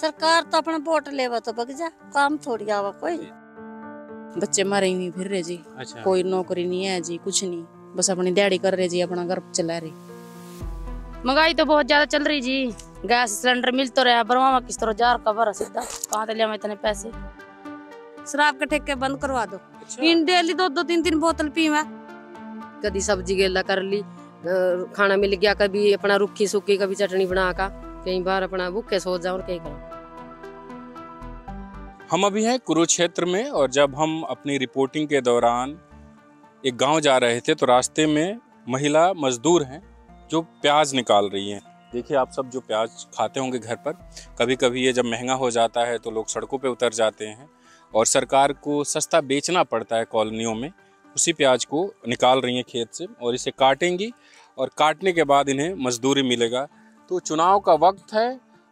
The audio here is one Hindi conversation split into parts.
सरकार तो अपना वोट लेवा तो बग जा काम थोड़ी आवा कोई बच्चे मारे ही नहीं फिर रहे जी अच्छा। कोई नौकरी नहीं है जी कुछ नहीं बस अपनी दिहाड़ी कर रहे जी अपना घर चला रहे महंगाई तो बहुत ज्यादा चल रही जी गैस सिलेंडर मिल तो रहा बरवा किस तरह जार कवर सीधा कहाँ से लिया इतने पैसे शराब के ठेके बंद करवा दो अच्छा। डेली दो दो तीन तीन बोतल पी मैं कभी सब्जी गेला कर ली खाना मिल गया कभी अपना रुखी सुखी कभी चटनी बना का कई बार अपना भूखे सो जाओ कहीं करो हम अभी हैं कुरुक्षेत्र में और जब हम अपनी रिपोर्टिंग के दौरान एक गांव जा रहे थे तो रास्ते में महिला मजदूर हैं जो प्याज निकाल रही हैं देखिए आप सब जो प्याज खाते होंगे घर पर कभी कभी ये जब महंगा हो जाता है तो लोग सड़कों पे उतर जाते हैं और सरकार को सस्ता बेचना पड़ता है कॉलोनियों में उसी प्याज को निकाल रही हैं खेत से और इसे काटेंगी और काटने के बाद इन्हें मजदूरी मिलेगा तो चुनाव का वक्त है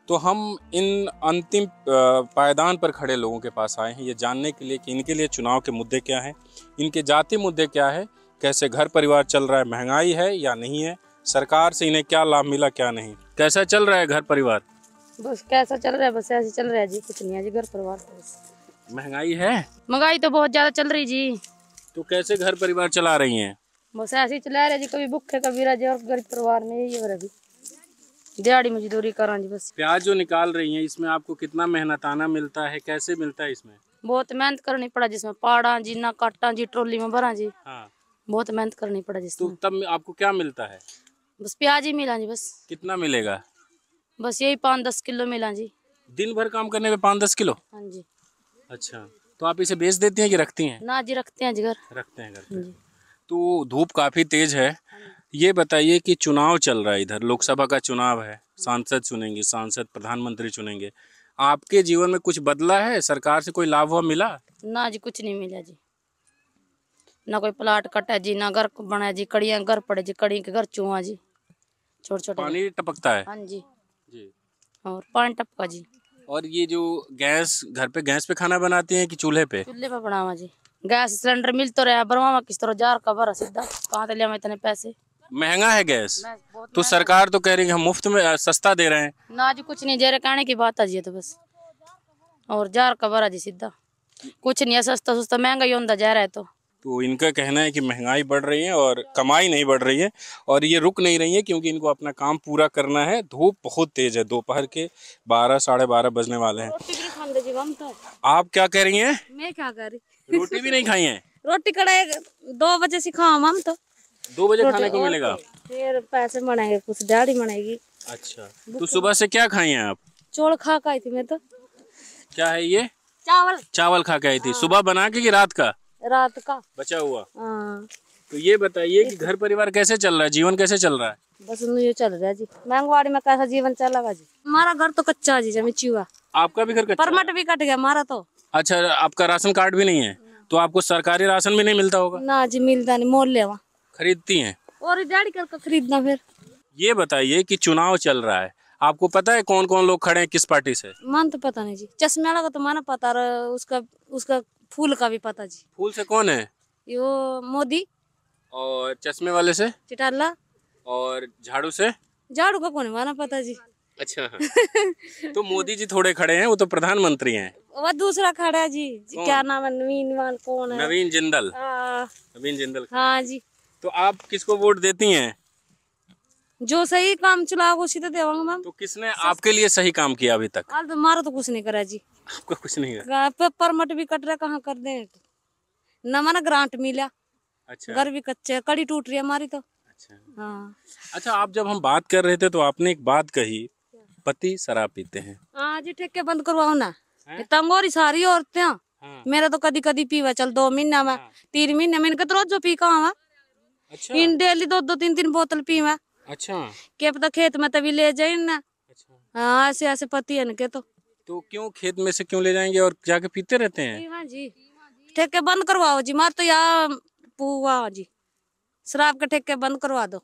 तो हम इन अंतिम पायदान पर खड़े लोगों के पास आए हैं ये जानने के लिए कि इनके लिए चुनाव के मुद्दे क्या हैं इनके जाति मुद्दे क्या है कैसे घर परिवार चल रहा है महंगाई है या नहीं है सरकार से इन्हें क्या लाभ मिला क्या नहीं कैसा चल रहा है घर परिवार बस कैसा चल रहा है बस ऐसे चल रहा है जी कुछ नहीं है जी घर परिवार महंगाई है महंगाई तो बहुत ज्यादा चल रही जी तो कैसे घर परिवार चला रही है बस ऐसे ही चला रहे जी कभी भूखे कभी राजे और गरीब परिवार में यही हो रहा दिहाड़ी मजदूरी करा जी बस प्याज जो निकाल रही है इसमें आपको कितना मेहनत आना मिलता है कैसे मिलता है इसमें बहुत मेहनत करनी पड़ा जिसमें पाड़ा जी ना काटा जी ट्रोली में भरा जी हाँ। बहुत मेहनत करनी पड़ा जिसमें तो तब आपको क्या मिलता है बस प्याज ही मिला जी बस कितना मिलेगा बस यही पाँच दस किलो मिला जी दिन भर काम करने में पाँच दस किलो हाँ जी अच्छा तो आप इसे बेच देती है की रखती है ना जी रखते हैं जी घर रखते हैं घर हाँ तो धूप काफी तेज है ये बताइए कि चुनाव चल रहा है इधर लोकसभा का चुनाव है सांसद चुनेंगे सांसद प्रधानमंत्री चुनेंगे आपके जीवन में कुछ बदला है सरकार से कोई लाभ हुआ मिला ना जी कुछ नहीं मिला जी ना कोई प्लाट कटा जी ना घर बना जी कड़िया घर पड़े जी कड़ी के घर चुहा जी छोटे छोटे पानी टपकता है हाँ जी जी और पानी टपका जी और ये जो गैस घर पे गैस पे खाना बनाते हैं कि चूल्हे पे चूल्हे पे बनावा जी गैस सिलेंडर मिल तो रहा है बनवा किस तरह जार का भरा सीधा कहाँ से लिया इतने पैसे महंगा है गैस तो सरकार तो कह रही है हम मुफ्त में सस्ता दे रहे हैं ना जी कुछ नहीं जेरे कहने की बात आज तो बस और जार का बरा जी सीधा कुछ नहीं है सस्ता सस्ता महंगा ही जा रहा है तो तो इनका कहना है कि महंगाई बढ़ रही है और कमाई नहीं बढ़ रही है और ये रुक नहीं रही है क्योंकि इनको अपना काम पूरा करना है धूप बहुत तेज है दोपहर के बारह साढ़े बारह बजने वाले हैं तो। आप क्या कह रही हैं मैं क्या कह रही रोटी भी नहीं खाई है रोटी कड़ाई दो बजे से खाऊ हम तो दो बजे खाने को मिलेगा फिर पैसे मनाएंगे कुछ डाड़ी मनाएगी अच्छा तो सुबह से क्या खाई है आप चोल खा के आई थी मैं तो क्या है ये चावल चावल खा के आई थी हाँ। सुबह बना के रात का रात का बचा हुआ हाँ। तो ये बताइए कि घर परिवार कैसे चल रहा है जीवन कैसे चल रहा है बस ये चल रहा है जी मैंगवाड़ी में कैसा जीवन चला जी हमारा घर तो कच्चा जी जमी चुआ आपका भी घर कच्चा परमट भी कट गया हमारा तो अच्छा आपका राशन कार्ड भी नहीं है तो आपको सरकारी राशन भी नहीं मिलता होगा ना जी मिलता नहीं मोल ले खरीदती हैं और उजाड़ करके खरीदना फिर ये बताइए कि चुनाव चल रहा है आपको पता है कौन कौन लोग खड़े हैं किस पार्टी से मान तो पता नहीं जी चश्मे वाला का तो माना पता रहा उसका उसका फूल का भी पता जी फूल से कौन है यो मोदी और चश्मे वाले से चिटाला और झाड़ू से झाड़ू का कौन है माना पता जी अच्छा हाँ। तो मोदी जी थोड़े खड़े हैं वो तो प्रधानमंत्री हैं वह दूसरा खड़ा है जी, जी क्या नाम है नवीन मान कौन है नवीन जिंदल हाँ। नवीन जिंदल हाँ जी तो आप किसको वोट देती हैं जो सही काम चला उसी तो देवांगे मैम तो किसने आपके लिए सही काम किया अभी तक हमारा तो, तो कुछ नहीं करा जी आपका कुछ नहीं करा परमट भी कट रहा कहाँ कर दे न माना ग्रांट मिला अच्छा घर भी कच्चे कड़ी टूट रही है हमारी तो अच्छा हाँ अच्छा आप जब हम बात कर रहे थे तो आपने एक बात कही पति शराब पीते हैं हाँ जी ठेके बंद करवाओ ना तंगोरी सारी औरतें हाँ। मेरा तो कदी कदी पीवा चल दो महीना में हाँ। तीन महीने में इनके तो रोज जो पी का अच्छा इन डेली दो दो तीन तीन बोतल पीवा अच्छा के पता तो खेत में तभी ले जाए ना अच्छा हाँ, ऐसे ऐसे पति है ना के तो तो क्यों खेत में से क्यों ले जाएंगे और जाके पीते रहते हैं जी ठेके बंद करवाओ जी मार तो यहाँ पुआ जी शराब के ठेके बंद करवा दो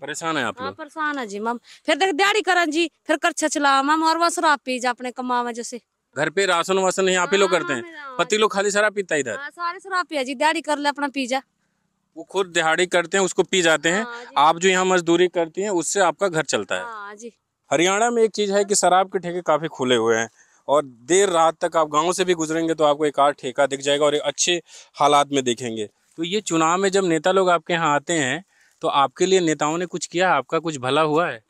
परेशान है आप हाँ परेशान है जी मम फिर देख दिहाड़ी करन जी फिर कर्चा चला मम और वह शराब पी जा अपने कमा में जैसे घर पे राशन वासन यहाँ पे लोग हाँ, करते हैं पति लोग खाली शराब पीता इधर हाँ, सारे शराब पिया जी दिहाड़ी कर ले अपना पी जा वो खुद दिहाड़ी करते हैं उसको पी जाते हैं हाँ आप जो यहाँ मजदूरी करती हैं उससे आपका घर चलता है हाँ हरियाणा में एक चीज़ है कि शराब के ठेके काफ़ी खुले हुए हैं और देर रात तक आप गांव से भी गुजरेंगे तो आपको एक आध ठेका दिख जाएगा और एक अच्छे हालात में देखेंगे तो ये चुनाव में जब नेता लोग आपके यहाँ आते हैं तो आपके लिए नेताओं ने कुछ किया आपका कुछ भला हुआ है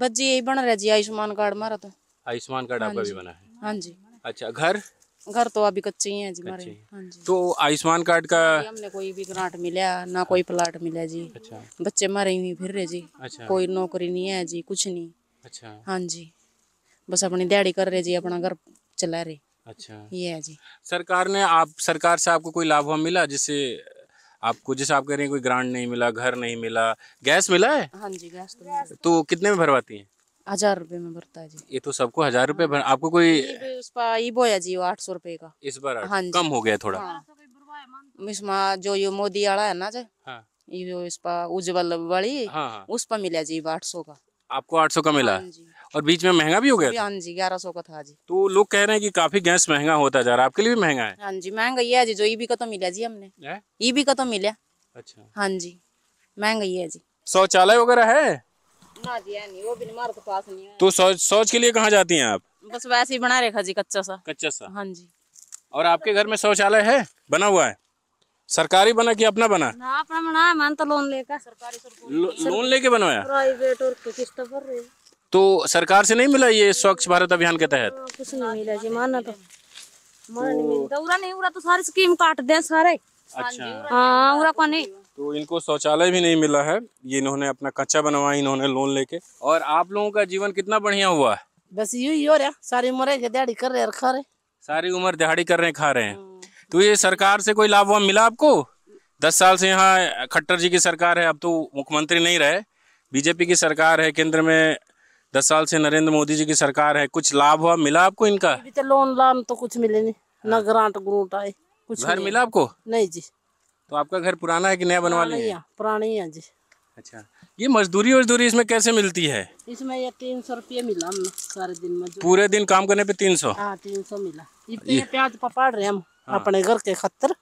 बस जी यही बन रहा जी आयुष्मान कार्ड मारा था तो। आयुष्मान कार्ड हाँ आपका भी बना है हाँ जी अच्छा घर घर तो अभी कच्चे ही हैं जी हमारे हाँ जी तो आयुष्मान कार्ड का हमने कोई भी ग्रांट मिला ना हाँ। कोई प्लाट मिला जी अच्छा बच्चे मरे हुए फिर रहे जी अच्छा कोई नौकरी नहीं है जी कुछ नहीं अच्छा हाँ जी बस अपनी दिहाड़ी कर रहे जी अपना घर चला रहे अच्छा ये है जी सरकार ने आप सरकार से आपको कोई लाभ मिला जिससे आपको जैसे आप कह रहे हैं कोई ग्रांट नहीं मिला घर नहीं मिला गैस मिला है हाँ जी गैस तो, तो कितने में भरवाती हैं हजार रुपए में भरता है जी ये तो सबको हजार रुपए भर आपको कोई बोया जी आठ सौ रुपए का इस बार हाँ कम हो गया थोड़ा हाँ। इसमें जो ये मोदी वाला है ना जो हाँ। ये जो पर उज्जवल वाली हाँ, हाँ। उस पर मिला जी आठ सौ का आपको आठ सौ का मिला हाँ और बीच में महंगा भी हो गया हाँ जी ग्यारह सौ का था जी तो लोग कह रहे हैं कि काफी गैस महंगा होता जा रहा है आपके लिए भी महंगा है हाँ जी महंगा ही है जी जो ई e का तो मिला जी हमने ई e का तो मिला अच्छा हाँ जी महंगा ही है जी शौचालय वगैरह है तो सोच तो सोच के लिए कहाँ जाती हैं आप बस वैसे ही बना रेखा जी कच्चा सा कच्चा सा हाँ जी और आपके घर में शौचालय है बना हुआ है सरकारी बना कि अपना बना ना अपना बना है मैंने तो लोन लेकर सरकारी लोन लेके बनवाया प्राइवेट और किस्त भर रहे तो सरकार से नहीं मिला ये स्वच्छ भारत अभियान के तहत हाँ, कुछ नहीं मिला जी माना तो माना नहीं तो मिला उरा नहीं उरा तो सारी स्कीम काट दे सारे अच्छा हाँ उरा को नहीं तो इनको शौचालय भी नहीं मिला है ये इन्होंने अपना कच्चा बनवाया इन्होंने लोन लेके और आप लोगों का जीवन कितना बढ़िया हुआ है बस यही हो रहा सारी उम्र दिहाड़ी कर रहे खा रहे सारी उम्र दिहाड़ी कर रहे हैं खा रहे हैं हम्म। तो ये सरकार से कोई लाभ वाभ मिला आपको दस साल से यहाँ खट्टर जी की सरकार है अब तो मुख्यमंत्री नहीं रहे बीजेपी की सरकार है केंद्र में दस साल से नरेंद्र मोदी जी की सरकार है कुछ लाभ हुआ मिला आपको इनका तो लोन लाभ तो कुछ मिले नहीं न ग्रांट ग्रूंट आए कुछ घर मिला आपको नहीं जी तो आपका घर पुराना है कि नया बनवा लिया पुराना ही है जी अच्छा ये मजदूरी वजदूरी इसमें कैसे मिलती है इसमें ये तीन सौ रूपये मिला सारे दिन मजदूर पूरे दिन काम करने पे तीन सौ हाँ, तीन सौ मिला ये प्याज पपाड़ रहे हम हाँ। अपने घर के खतर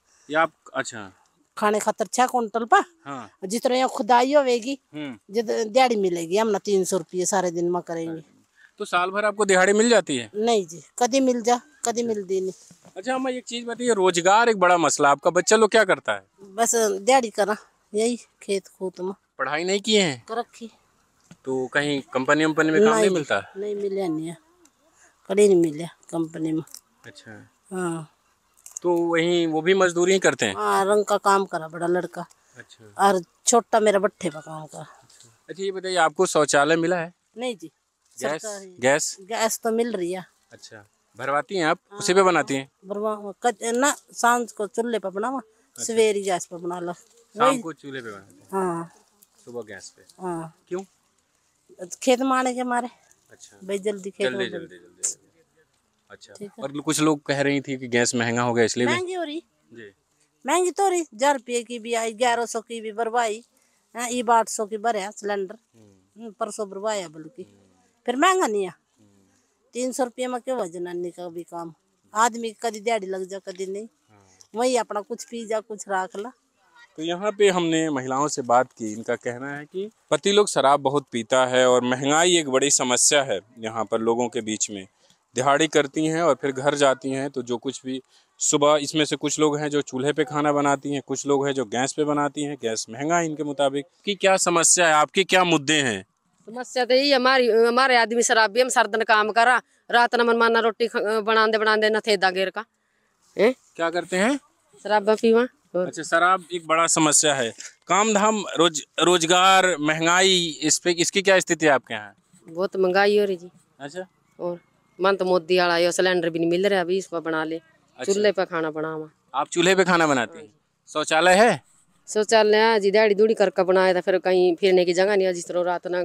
आप अच्छा खाने खातर छह कुंटल पा हाँ। जितने यहाँ खुदाई होगी हम्म। दिहाड़ी मिलेगी हम ना तीन सौ रुपये सारे दिन में करेंगे तो साल भर आपको दिहाड़ी मिल जाती है नहीं जी कभी मिल जा कभी अच्छा। मिलती नहीं अच्छा हमें एक चीज बताइए रोजगार एक बड़ा मसला आपका बच्चा लोग क्या करता है बस दिहाड़ी करा यही खेत खूत में पढ़ाई नहीं किए हैं रखी तो कहीं कंपनी में काम नहीं, नहीं मिलता नहीं मिले नहीं कड़ी नहीं मिले कंपनी में अच्छा हाँ तो वही वो भी मजदूरी ही करते हैं हाँ रंग का काम करा बड़ा लड़का अच्छा और छोटा मेरा भट्ठे पर काम करा अच्छा ये बताइए आपको शौचालय मिला है नहीं जी गैस गैस गैस तो मिल रही है अच्छा भरवाती हैं आप हाँ, उसी पे बनाती हैं भरवा ना शाम को चूल्हे पे बना बनावा अच्छा। सवेरी गैस पे बना लो शाम को चूल्हे पे बनाते हाँ सुबह गैस पे हाँ क्यों खेत माने के मारे अच्छा भाई जल्दी खेत जल्दी जल्दी अच्छा और कुछ लोग कह रही थी कि गैस महंगा हो गया इसलिए महंगी हो रही जी महंगी तो रही हजार रुपये की भी आई ग्यारह सौ की भी भरवाई हाँ, ये आठ सौ की भरे सिलेंडर हम्म। हम्म, परसों भरवाया बल्कि फिर महंगा नहीं है तीन सौ रुपया में क्यों जनानी का भी काम आदमी कभी दिहाड़ी लग जा कभी नहीं वही अपना कुछ पी जा कुछ राख ला तो यहाँ पे हमने महिलाओं से बात की इनका कहना है कि पति लोग शराब बहुत पीता है और महंगाई एक बड़ी समस्या है यहाँ पर लोगों के बीच में दिहाड़ी करती हैं और फिर घर जाती हैं तो जो कुछ भी सुबह इसमें से कुछ लोग हैं जो चूल्हे पे खाना बनाती हैं कुछ लोग हैं जो गैस पे बनाती हैं गैस महंगा है इनके मुताबिक की क्या समस्या है आपके क्या मुद्दे हैं समस्या तो यही हमारी हमारे आदमी शराबी हम सरदन काम करा रात न मनमाना रोटी बना बनाते न थे दागेर का ए? क्या करते हैं शराब पीवा अच्छा शराब एक बड़ा समस्या है काम धाम रोज रोजगार महंगाई इस पे इसकी क्या स्थिति है आपके यहाँ बहुत महंगाई हो रही जी अच्छा और मन तो मोदी वाला सिलेंडर भी नहीं मिल रहा अभी इस पर बना ले अच्छा। चूल्हे पे खाना बनावा आप चूल्हे पे खाना बनाते हैं शौचालय है शौचालय जी दिहाड़ी दूड़ी करके बनाया था तो फिर कहीं फिरने की जगह नहीं है जिस तरह रात ना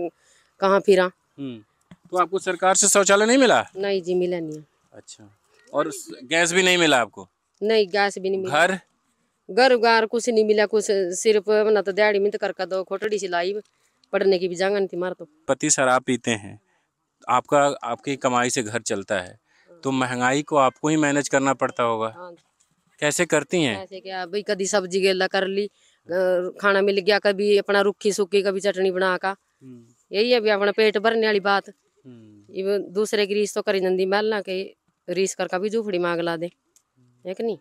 कहाँ फिरा हम्म, तो आपको सरकार से शौचालय नहीं मिला नहीं जी मिला नहीं अच्छा और गैस भी नहीं मिला आपको नहीं गैस भी नहीं मिला घर घर गार कुछ नहीं मिला कुछ सिर्फ ना तो दिहाड़ी मिनट कर दो खोटड़ी लाई पढ़ने की भी जांगन थी मार तो पति शराब पीते हैं आपका आपकी कमाई से घर चलता है तो महंगाई को आपको ही मैनेज करना पड़ता होगा हाँ कैसे करती हैं कैसे क्या भाई कभी सब्जी गेला कर ली खाना मिल गया कभी अपना रुखी सूखी कभी चटनी बना का हम्म। यही है भी अपना पेट भरने वाली बात हम्म। दूसरे की रीस तो करी जी महल ना के रीस करका भी झूफड़ी मांग ला दे एक कि नहीं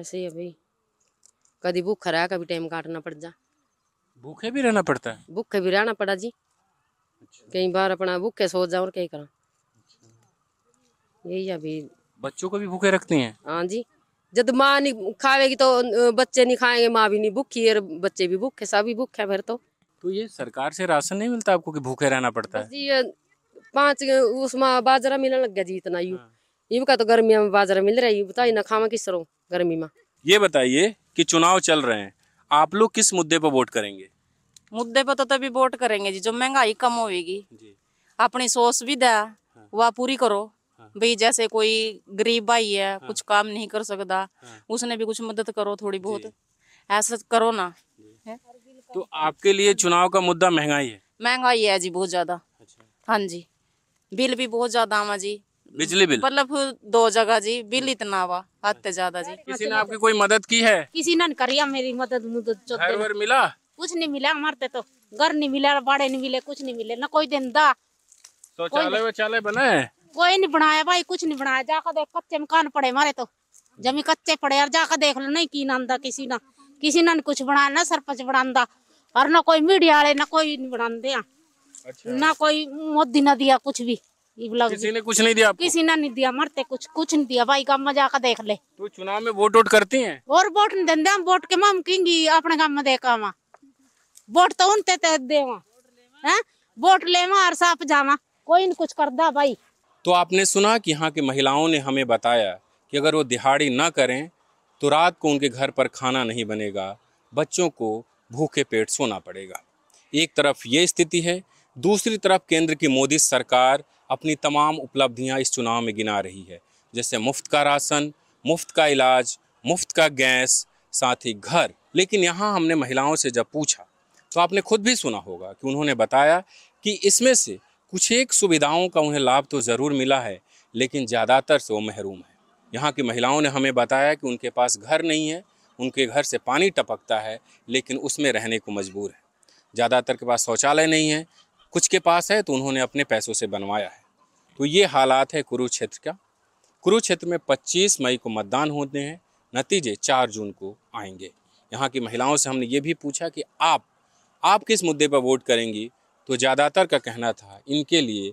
ऐसे हम्म। ही है भाई कभी भूखा रहा कभी टाइम काटना पड़ जा भूखे भी रहना पड़ता है भूखे भी रहना पड़ा जी अच्छा। कई बार अपना भूखे सो जा और कहीं करा अच्छा। यही है अभी बच्चों को भी भूखे रखते हैं हाँ जी जब माँ नहीं खाएगी तो बच्चे नहीं खाएंगे माँ भी नहीं भूखी और बच्चे भी भूखे सभी भूखे फिर तो तो ये सरकार से राशन नहीं मिलता आपको कि भूखे रहना पड़ता है जी पाँच उसमें बाजरा मिलने लग गया जी इतना यू हाँ। यू का तो गर्मी में बाजरा मिल रहा है बताइए ना खावा किस तरह गर्मी में ये बताइए कि चुनाव चल रहे हैं आप लोग किस मुद्दे पर वोट करेंगे मुद्दे पर तो तभी वोट करेंगे जी जो महंगाई कम होगी अपनी सोच भी दे हाँ। वह पूरी करो हाँ। भाई जैसे कोई गरीब भाई है हाँ। कुछ काम नहीं कर सकता उसने भी कुछ मदद करो थोड़ी बहुत ऐसा करो ना तो आपके लिए चुनाव का मुद्दा महंगाई है महंगाई है जी बहुत ज्यादा अच्छा। हाँ जी बिल भी बहुत ज्यादा आवा जी बिजली बिल मतलब दो जगह जी बिल अच्छा। इतना वा हद से ज्यादा जी किसी ने आपकी कोई मदद की है किसी ने करिया मेरी मदद मिला कुछ नहीं मिला हमारे तो घर नहीं मिला बाड़े नहीं मिले कुछ नहीं मिले न कोई दिन दा शौचालय बना है कोई नहीं बनाया भाई कुछ नहीं बनाया जाकर देख कच्चे मकान पड़े हमारे तो जमी कच्चे पड़े यार जाकर देख लो नहीं की नाम किसी ना किसी ने कुछ बनाया ना सरपंच बना और ना कोई मीडिया वाले ना कोई बनाते हैं अच्छा। ना कोई मोदी ना दिया कुछ भी किसी ने कुछ नहीं दिया आपको? किसी ने नहीं दिया मरते कुछ कुछ नहीं दिया भाई गाँव में जाकर देख ले तो चुनाव में वोट वोट करती हैं और वोट नहीं देंगे हम वोट के मम किंगी अपने गाँव में देखा वहाँ वोट तो उनते देवा वोट लेवा और साफ जावा कोई न कुछ कर दा भाई तो आपने सुना की यहाँ की महिलाओं ने हमें बताया की अगर वो दिहाड़ी न करें तो रात को उनके घर पर खाना नहीं बनेगा बच्चों को भूखे पेट सोना पड़ेगा एक तरफ ये स्थिति है दूसरी तरफ केंद्र की मोदी सरकार अपनी तमाम उपलब्धियां इस चुनाव में गिना रही है जैसे मुफ्त का राशन मुफ्त का इलाज मुफ्त का गैस साथ ही घर लेकिन यहाँ हमने महिलाओं से जब पूछा तो आपने खुद भी सुना होगा कि उन्होंने बताया कि इसमें से कुछ एक सुविधाओं का उन्हें लाभ तो ज़रूर मिला है लेकिन ज़्यादातर से वो महरूम है यहाँ की महिलाओं ने हमें बताया कि उनके पास घर नहीं है उनके घर से पानी टपकता है लेकिन उसमें रहने को मजबूर है ज़्यादातर के पास शौचालय नहीं है कुछ के पास है तो उन्होंने अपने पैसों से बनवाया है तो ये हालात है कुरुक्षेत्र का कुरुक्षेत्र में पच्चीस मई को मतदान होते हैं नतीजे चार जून को आएंगे यहाँ की महिलाओं से हमने ये भी पूछा कि आप आप किस मुद्दे पर वोट करेंगी तो ज़्यादातर का कहना था इनके लिए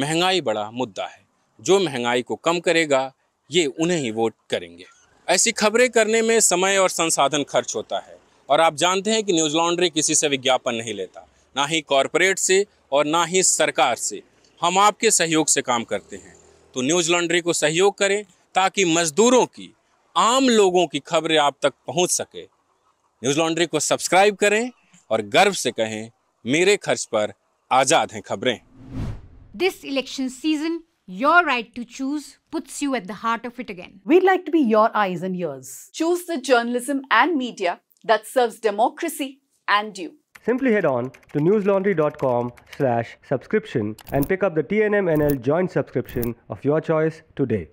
महंगाई बड़ा मुद्दा है जो महंगाई को कम करेगा ये उन्हें ही वोट करेंगे ऐसी खबरें करने में समय और संसाधन खर्च होता है और आप जानते हैं कि न्यूज़ लॉन्ड्री किसी से विज्ञापन नहीं लेता ना ही कॉरपोरेट से और ना ही सरकार से हम आपके सहयोग से काम करते हैं तो न्यूज़ लॉन्ड्री को सहयोग करें ताकि मज़दूरों की आम लोगों की खबरें आप तक पहुंच सके न्यूज़ लॉन्ड्री को सब्सक्राइब करें और गर्व से कहें मेरे खर्च पर आज़ाद हैं खबरें this election season Your right to choose puts you at the heart of it again. We'd like to be your eyes and ears. Choose the journalism and media that serves democracy and you. Simply head on to newslaundry.com slash subscription and pick up the TNMNL joint subscription of your choice today.